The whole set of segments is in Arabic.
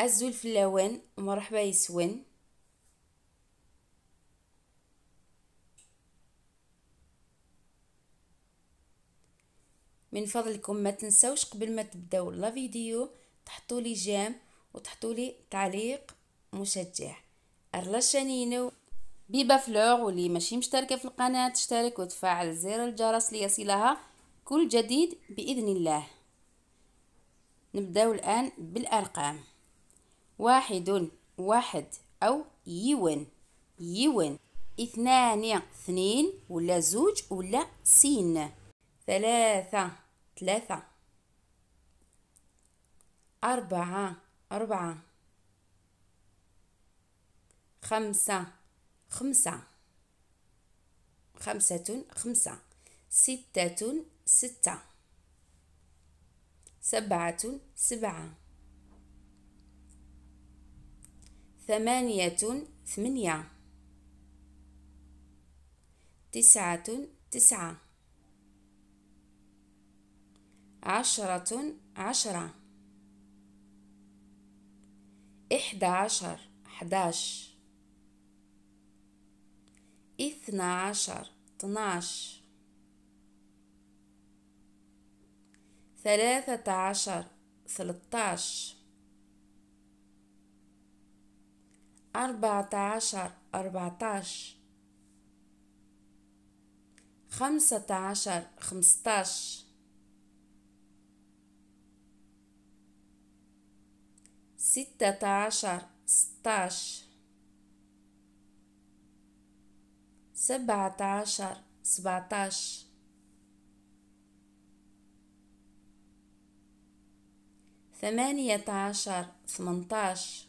الزول في اللوان مرحبا يسوان من فضلكم ما تنسوش قبل ما تبداو لا فيديو تحطوا لي جام وتحطوا لي تعليق مشجع ارلاشانينو بيبا فلور واللي ماشي مشتركه في القناه تشترك وتفعل زر الجرس ليصلها كل جديد باذن الله نبداو الان بالارقام واحد واحد أو يون يون اثنان اثنين ولا زوج ولا سين ثلاثة ثلاثة أربعة أربعة خمسة خمسة خمسة خمسة ستة ستة سبعة سبعة ثمانية ثمانية تسعة تسعة عشرة عشرة إحدى عشر أحداش اثنى عشر اثناش ثلاثة عشر عشر أربعة عشر أربعة عشر خمسة عشر خمسة ستة عشر ستة سبعة عشر عشر ثمانية عشر عشر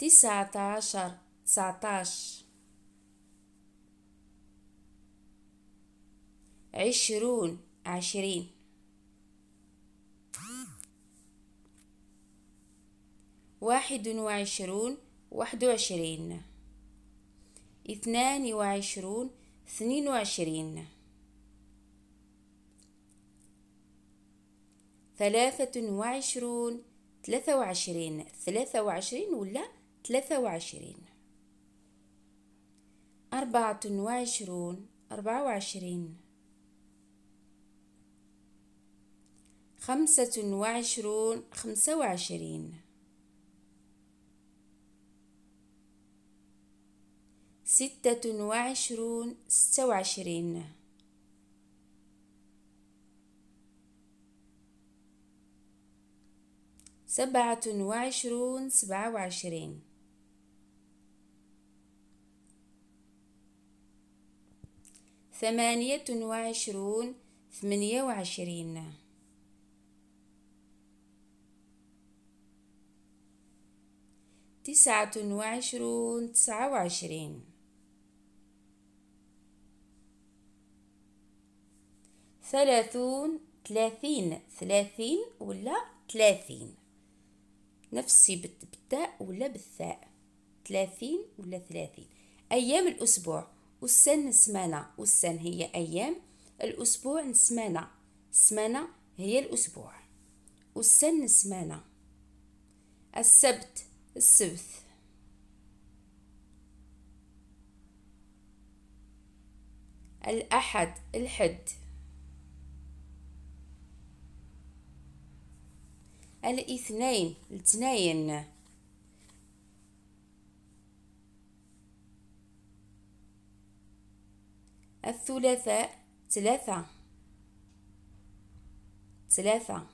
تسعة عشر تسعة عشر عشرون عشرين واحد وعشرون واحد وعشرين اثنان وعشرون اثنين وعشرين ثلاثة وعشرون ثلاثة وعشرين ثلاثة وعشرين ولا ثلاثة وعشرين أربعة وعشرون أربعة وعشرين خمسة وعشرون خمسة وعشرين ستة وعشرون ستة وعشرين سبعة وعشرون سبعة وعشرين ثمانية وعشرون ثمانية وعشرين تسعة وعشرون تسعة وعشرين ثلاثون ثلاثين ثلاثين ولا ثلاثين نفسي بالتاء ولا بالثاء ثلاثين ولا ثلاثين أيام الأسبوع والسن سمانة والسن هي أيام الأسبوع سمانة سمانة هي الأسبوع والسن سمانة السبت السبت الأحد الحد الاثنين الاثنين الثلاثاء ثلاثة ثلاثة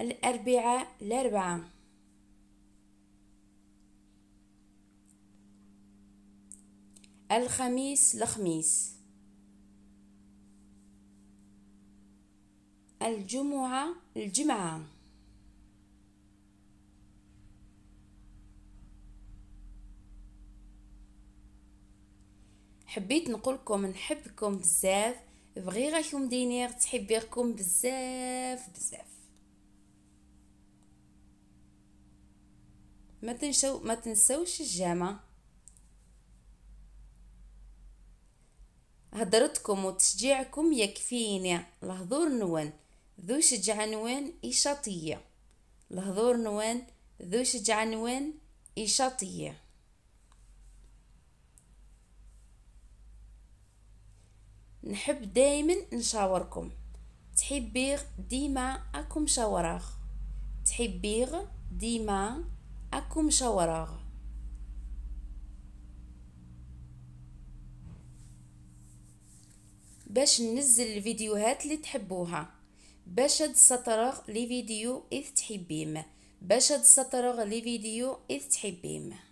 الأربعاء الأربعة الخميس الخميس الجمعة الجمعة حبيت نقولكم نحبكم بزاف بغيغكم دينير تحبيركم بزاف بزاف ما تنسو ما تنسوش الجامعة هدرتكم وتشجيعكم يكفيني الهضور نوان ذو شجع نوان إشاطية الهضور نوان ذو شجع نوان إشاطية نحب دائما نشاوركم تحبيغ ديما اكم شاوراغ تحبيغ ديما اكم شاوراغ باش ننزل الفيديوهات اللي تحبوها باش هاد السطرغ لي فيديو اذ تحبيم باش هاد السطرغ لي فيديو اذ تحبيم